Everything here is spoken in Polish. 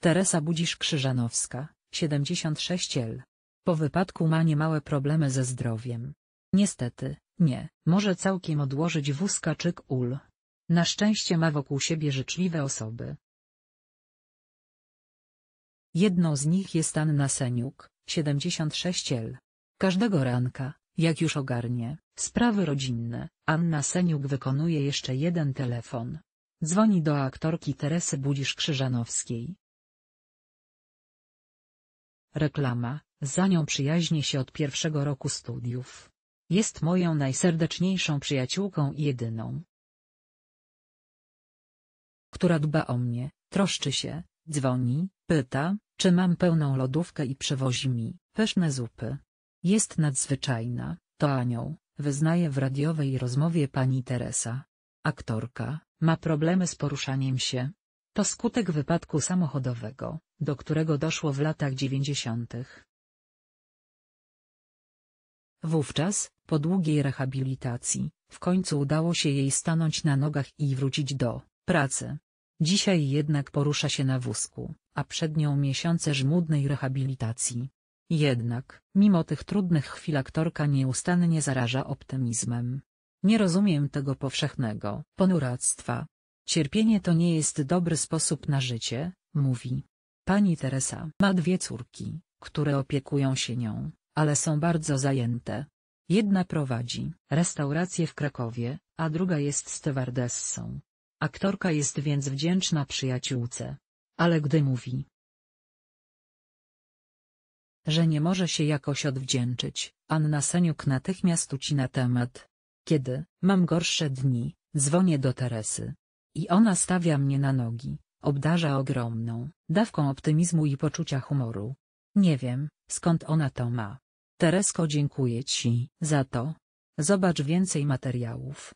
Teresa Budzisz-Krzyżanowska, 76 L. Po wypadku ma niemałe problemy ze zdrowiem. Niestety, nie, może całkiem odłożyć wózka czy ul. Na szczęście ma wokół siebie życzliwe osoby. Jedną z nich jest Anna Seniuk, 76 L. Każdego ranka, jak już ogarnie, sprawy rodzinne, Anna Seniuk wykonuje jeszcze jeden telefon. Dzwoni do aktorki Teresy Budzisz-Krzyżanowskiej, Reklama, za nią przyjaźnię się od pierwszego roku studiów. Jest moją najserdeczniejszą przyjaciółką i jedyną. Która dba o mnie, troszczy się, dzwoni, pyta, czy mam pełną lodówkę i przewozi mi pyszne zupy. Jest nadzwyczajna, to anioł, wyznaje w radiowej rozmowie pani Teresa. Aktorka ma problemy z poruszaniem się. To skutek wypadku samochodowego do którego doszło w latach dziewięćdziesiątych. Wówczas, po długiej rehabilitacji, w końcu udało się jej stanąć na nogach i wrócić do pracy. Dzisiaj jednak porusza się na wózku, a przed nią miesiące żmudnej rehabilitacji. Jednak, mimo tych trudnych chwil aktorka nieustannie zaraża optymizmem. Nie rozumiem tego powszechnego ponuractwa. Cierpienie to nie jest dobry sposób na życie, mówi. Pani Teresa ma dwie córki, które opiekują się nią, ale są bardzo zajęte. Jedna prowadzi restaurację w Krakowie, a druga jest stewardessą. Aktorka jest więc wdzięczna przyjaciółce. Ale gdy mówi, że nie może się jakoś odwdzięczyć, Anna Seniuk natychmiast ucina temat. Kiedy mam gorsze dni, dzwonię do Teresy. I ona stawia mnie na nogi. Obdarza ogromną dawką optymizmu i poczucia humoru. Nie wiem, skąd ona to ma. Teresko dziękuję Ci za to. Zobacz więcej materiałów